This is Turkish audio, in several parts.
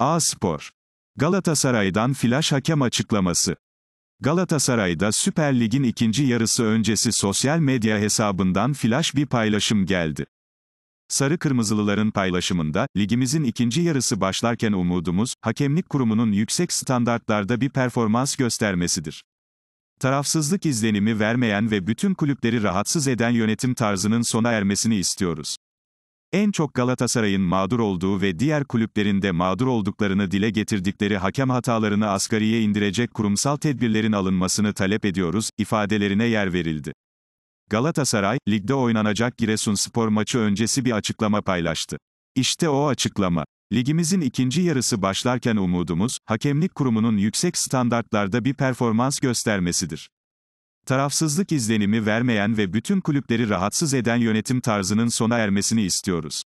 A-Spor. Galatasaray'dan flash hakem açıklaması. Galatasaray'da Süper Lig'in ikinci yarısı öncesi sosyal medya hesabından flash bir paylaşım geldi. Sarı Kırmızılıların paylaşımında, ligimizin ikinci yarısı başlarken umudumuz, hakemlik kurumunun yüksek standartlarda bir performans göstermesidir. Tarafsızlık izlenimi vermeyen ve bütün kulüpleri rahatsız eden yönetim tarzının sona ermesini istiyoruz. En çok Galatasaray'ın mağdur olduğu ve diğer kulüplerin de mağdur olduklarını dile getirdikleri hakem hatalarını asgariye indirecek kurumsal tedbirlerin alınmasını talep ediyoruz, ifadelerine yer verildi. Galatasaray, ligde oynanacak Giresunspor maçı öncesi bir açıklama paylaştı. İşte o açıklama. Ligimizin ikinci yarısı başlarken umudumuz, hakemlik kurumunun yüksek standartlarda bir performans göstermesidir. Tarafsızlık izlenimi vermeyen ve bütün kulüpleri rahatsız eden yönetim tarzının sona ermesini istiyoruz.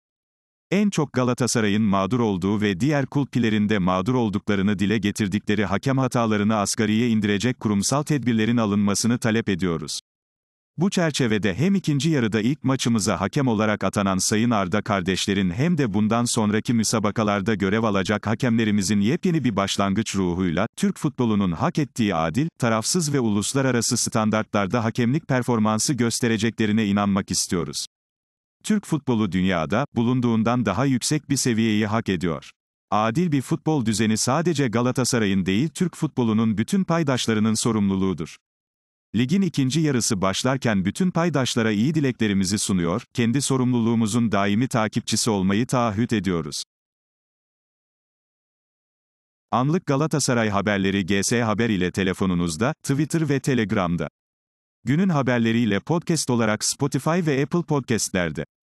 En çok Galatasaray'ın mağdur olduğu ve diğer kulpilerin de mağdur olduklarını dile getirdikleri hakem hatalarını asgariye indirecek kurumsal tedbirlerin alınmasını talep ediyoruz. Bu çerçevede hem ikinci yarıda ilk maçımıza hakem olarak atanan Sayın Arda kardeşlerin hem de bundan sonraki müsabakalarda görev alacak hakemlerimizin yepyeni bir başlangıç ruhuyla, Türk futbolunun hak ettiği adil, tarafsız ve uluslararası standartlarda hakemlik performansı göstereceklerine inanmak istiyoruz. Türk futbolu dünyada, bulunduğundan daha yüksek bir seviyeyi hak ediyor. Adil bir futbol düzeni sadece Galatasaray'ın değil Türk futbolunun bütün paydaşlarının sorumluluğudur. Ligin ikinci yarısı başlarken bütün paydaşlara iyi dileklerimizi sunuyor, kendi sorumluluğumuzun daimi takipçisi olmayı taahhüt ediyoruz. Anlık Galatasaray haberleri GS Haber ile telefonunuzda, Twitter ve Telegram'da. Günün haberleriyle podcast olarak Spotify ve Apple Podcast'lerde.